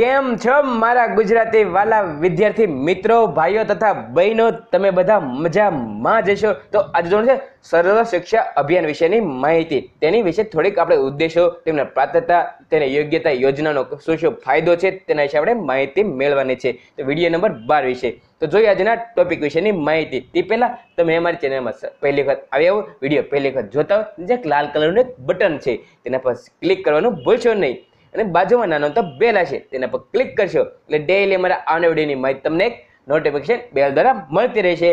કેમ છો મારા ગુજરાતી વાલા વિદ્યાર્થી મિત્રો ભાઈઓ તથા બહેનો તમે બધા મજામાં જશો તો આજે જોણ છે સર્વ શિક્ષા અભિયાન વિશેની માહિતી તેની વિશે થોડીક આપણે ઉદ્દેશો તેમના પ્રાપ્તતા તેને યોગ્યતા યોજનાનો શું શું ફાયદો છે તેના વિશે આપણે માહિતી મેળવવાની છે તો વિડીયો નંબર બાર વિશે તો જોઈએ આજના ટોપિક વિશેની માહિતી તે પહેલાં તમે અમારી ચેનલમાં પહેલી વખત આવી આવો વિડીયો પહેલી વખત જોતા હો જે લાલ કલરનું એક બટન છે તેના પર ક્લિક કરવાનું ભૂલશો નહીં અને બાજુમાં નાનો તો બેલ હશે તેના પર ક્લિક કરશો એટલે ડેઈલી અમારા આવના વિડીયોની માહિતી તમને એક નોટિફિકેશન બેલ દ્વારા મળતી રહેશે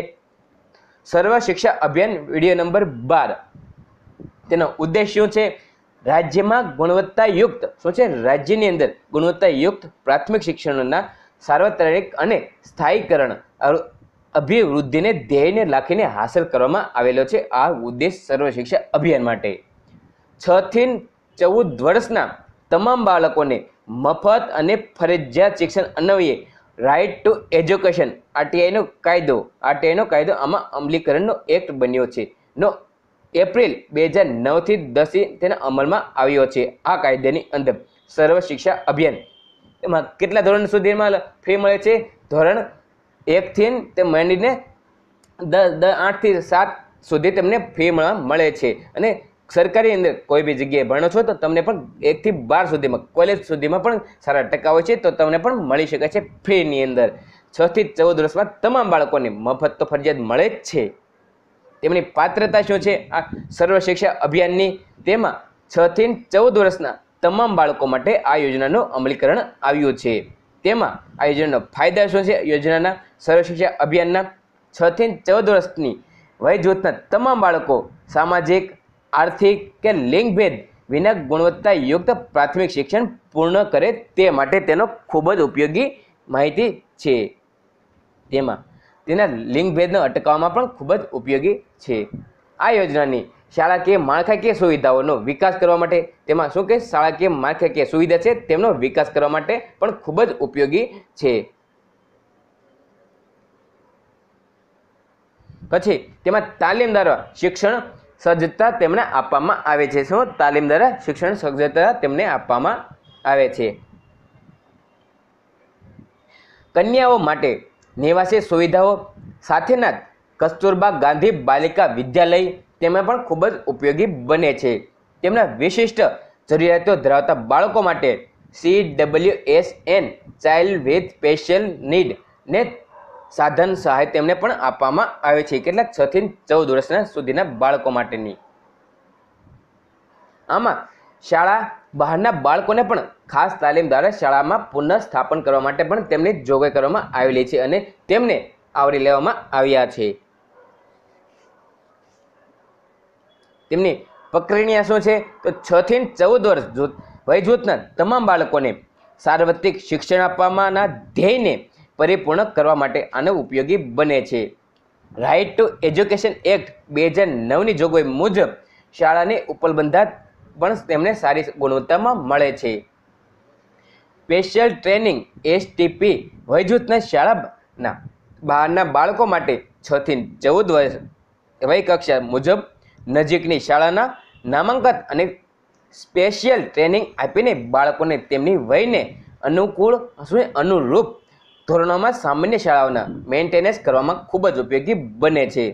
સર્વ શિક્ષા અભિયાન વિડીયો નંબર બાર તેનો ઉદ્દેશ શું છે રાજ્યમાં ગુણવત્તાયુક્ત શું છે રાજ્યની અંદર ગુણવત્તાયુક્ત પ્રાથમિક શિક્ષણના સાર્વત્રિક અને સ્થાયીકરણ અભિવૃદ્ધિને ધ્યેયને રાખીને હાંસલ કરવામાં આવેલો છે આ ઉદ્દેશ સર્વ શિક્ષા અભિયાન માટે છથી ચૌદ વર્ષના તમામ બાળકોને મફત અને ફરજિયાત શિક્ષણ અન્વયે રાઇટ ટુ એજ્યુકેશન આરટીઆઈનો કાયદો આરટીઆઈનો કાયદો આમાં અમલીકરણનો એક્ટ બન્યો છે નો એપ્રિલ બે હજાર નવથી દસથી તેના અમલમાં આવ્યો છે આ કાયદાની અંદર સર્વ શિક્ષા અભિયાન એમાં કેટલા ધોરણ સુધીમાં ફી મળે છે ધોરણ એકથી તે માંડીને દસ આઠથી સાત સુધી તેમને ફી મળે છે અને સરકારી અંદર કોઈ બી જગ્યાએ ભણો છો તો તમને પણ એકથી બાર સુધીમાં કોલેજ સુધીમાં પણ સારા ટકા હોય છે તો તમને પણ મળી શકે છે ફ્રીની અંદર છથી ચૌદ વર્ષમાં તમામ બાળકોને મફત તો ફરજિયાત મળે જ છે તેમની પાત્રતા શું છે આ સર્વ શિક્ષા અભિયાનની તેમાં છથી ચૌદ વર્ષના તમામ બાળકો માટે આ યોજનાનું અમલીકરણ આવ્યું છે તેમાં આ યોજનાનો ફાયદા શું છે યોજનાના સર્વ શિક્ષા અભિયાનના છથી ચૌદ વર્ષની વય જૂથના તમામ બાળકો સામાજિક આર્થિક કે લિંગભેદ વિના ગુણવત્તાયુક્ત પ્રાથમિક શિક્ષણ પૂર્ણ કરે તે માટે તેનો ખૂબ જ ઉપયોગી માહિતી છે તેમાં તેના લિંગભેદને અટકાવવામાં પણ ખૂબ જ ઉપયોગી છે આ યોજનાની શાળાકીય માળખાકીય સુવિધાઓનો વિકાસ કરવા માટે તેમાં શું કે શાળાકીય માળખાકીય સુવિધા છે તેમનો વિકાસ કરવા માટે પણ ખૂબ જ ઉપયોગી છે પછી તેમાં તાલીમ દ્વારા શિક્ષણ સજ્જતા તેમને આપવામાં આવે છે શું તાલીમ દ્વારા શિક્ષણ સજ્જતા તેમને આપવામાં આવે છે કન્યાઓ માટે નિવાસી સુવિધાઓ સાથેના કસ્તુરબા ગાંધી બાલિકા વિદ્યાલય તેમાં પણ ખૂબ જ ઉપયોગી બને છે તેમના વિશિષ્ટ જરૂરિયાતો ધરાવતા બાળકો માટે C W S N child with special need ને સાધન સહાય તેમને પણ આપવામાં આવે છે કેટલાક છથી ચૌદ વર્ષના સુધીના બાળકો માટેની આમાં શાળા બહારના બાળકોને પણ ખાસ તાલીમ દ્વારા શાળામાં પુનઃસ્થાપન કરવા માટે પણ તેમની જોગવાઈ કરવામાં આવેલી છે અને તેમને આવરી લેવામાં આવ્યા છે તેમની પ્રક્રિયા શું છે તો છ થી ચૌદ વર્ષ વય જૂથના તમામ બાળકોને સાર્વત્રિક શિક્ષણ આપવામાંના ધ્યેયને પરિપૂર્ણ કરવા માટે આનો ઉપયોગી બને છે રાઇટ ટુ એજ્યુકેશન એક્ટ બે હજાર નવની જોગવાઈ મુજબ શાળાની ઉપલબ્ધતા પણ તેમને સારી ગુણવત્તામાં મળે છે સ્પેશિયલ ટ્રેનિંગ એસટીપી વયજૂથના શાળાના બહારના બાળકો માટે છથી ચૌદ વર્ષ કક્ષા મુજબ નજીકની શાળાના નામાંકન અને સ્પેશિયલ ટ્રેનિંગ આપીને બાળકોને તેમની વયને અનુકૂળ અનુરૂપ ધોરણોમાં સામાન્ય શાળાઓના મેન્ટેનન્સ કરવામાં ખૂબ જ ઉપયોગી બને છે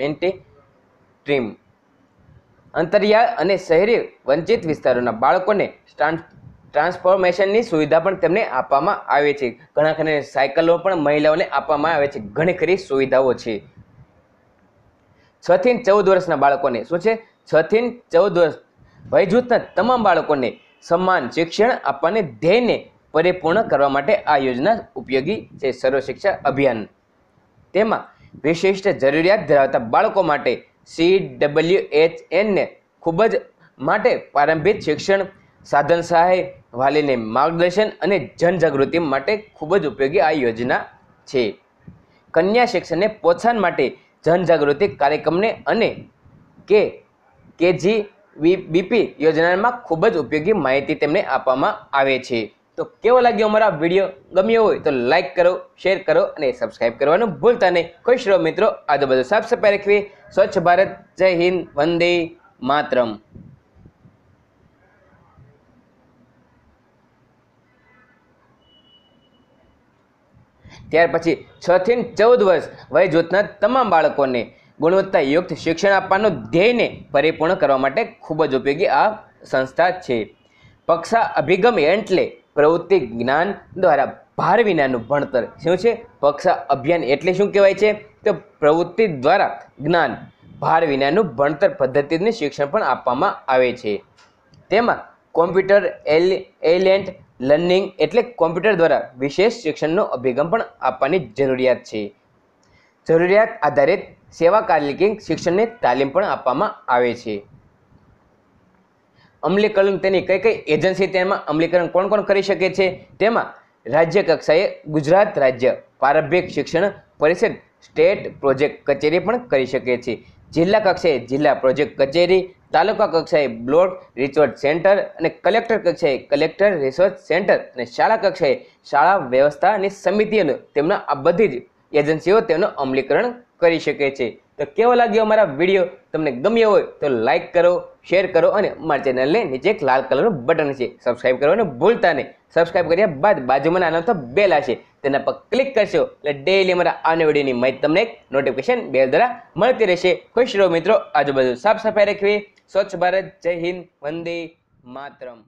મેન્ટે ટ્રીમ અંતરિયાળ અને શહેરી વંચિત વિસ્તારોના બાળકોને ટ્રાન્સફોર્મેશનની સુવિધા પણ તેમને આપવામાં આવે છે ઘણા ખરી સાયકલો પણ મહિલાઓને આપવામાં આવે છે ઘણી ખરી સુવિધાઓ છે છથી ચૌદ વર્ષના બાળકોને શું છે છથી ચૌદ વર્ષ વયજૂથના તમામ બાળકોને સમાન શિક્ષણ આપવાને ધ્યેયને પરિપૂર્ણ કરવા માટે આ યોજના ઉપયોગી છે સર્વ શિક્ષા અભિયાન તેમાં વિશિષ્ટ જરૂરિયાત ધરાવતા બાળકો માટે સી ડબલ્યુ એચ એનને ખૂબ જ માટે પ્રારંભિક શિક્ષણ સાધન સહાય વાલીને માર્ગદર્શન અને જનજાગૃતિ માટે ખૂબ જ ઉપયોગી આ યોજના છે કન્યા શિક્ષણને પ્રોત્સાહન માટે જનજાગૃતિ કાર્યક્રમને અને કે કેજી વી બીપી યોજનામાં ખૂબ જ ઉપયોગી માહિતી તેમને આપવામાં આવે છે તો કેવો લાગ્યો અમારા વિડીયો ગમ્યો હોય તો લાઇક કરો શેર કરો અને સબસ્ક્રાઇબ કરવાનું ભૂલતા નહીં ખુશ રહો મિત્રો આ તો બધું સાફ સફાઈ રાખવી સ્વચ્છ ભારત જય હિન્દ વંદે માતરમ ત્યાર પછી છ થી ચૌદ વર્ષ વય જૂથના તમામ બાળકોને ગુણવત્તાયુક્ત શિક્ષણ આપવાનું ધ્યેયને પરિપૂર્ણ કરવા માટે ખૂબ જ ઉપયોગી આ સંસ્થા છે પક્ષા અભિગમ એટલે પ્રવૃત્તિ જ્ઞાન દ્વારા ભાર વિનાનું ભણતર શું છે પક્ષા અભિયાન એટલે શું કહેવાય છે તો પ્રવૃત્તિ દ્વારા જ્ઞાન ભાર વિનાનું ભણતર પદ્ધતિને શિક્ષણ પણ આપવામાં આવે છે તેમાં કોમ્પ્યુટર એલ એલેન્ટ લર્નિંગ એટલે કોમ્પ્યુટર દ્વારા વિશેષ શિક્ષણનો અભિગમ પણ આપવાની જરૂરિયાત છે જરૂરિયાત આધારિત સેવા કાર્યકિંગ શિક્ષણની તાલીમ પણ આપવામાં આવે છે અમલીકરણ તેની કઈ કઈ એજન્સી તેમાં અમલીકરણ કોણ કોણ કરી શકે છે તેમાં રાજ્ય કક્ષાએ ગુજરાત રાજ્ય પ્રારંભિક શિક્ષણ પરિષદ સ્ટેટ પ્રોજેક્ટ કચેરી પણ કરી શકે છે જિલ્લા કક્ષાએ જિલ્લા પ્રોજેક્ટ કચેરી તાલુકા કક્ષાએ બ્લોક રિસોર્ટ સેન્ટર અને કલેક્ટર કક્ષાએ કલેક્ટર રિસોર્ટ સેન્ટર અને શાળા કક્ષાએ શાળા વ્યવસ્થા અને સમિતિઓનું તેમના આ બધી જ એજન્સીઓ તેનું અમલીકરણ કરી શકે છે તો કેવો લાગ્યો અમારા વિડીયો તમને ગમ્યો હોય તો લાઇક કરો શેર કરો અને મારી ચેનલને નીચે એક લાલ કલરનું બટન છે સબસ્ક્રાઇબ કરવાનું ભૂલતા નહીં સબસ્ક્રાઇબ કર્યા બાદ બાજુમાં નાનો બેલ હશે તેના પર ક્લિક કરશો એટલે ડેઇલી અમારા આના વિડીયોની માહિતી તમને એક નોટિફિકેશન બેલ દ્વારા મળતી રહેશે ખુશ રહો મિત્રો આજુબાજુ સાફ સફાઈ રાખવી સ્વચ્છ ભારત જય હિન્દ વંદે માતરમ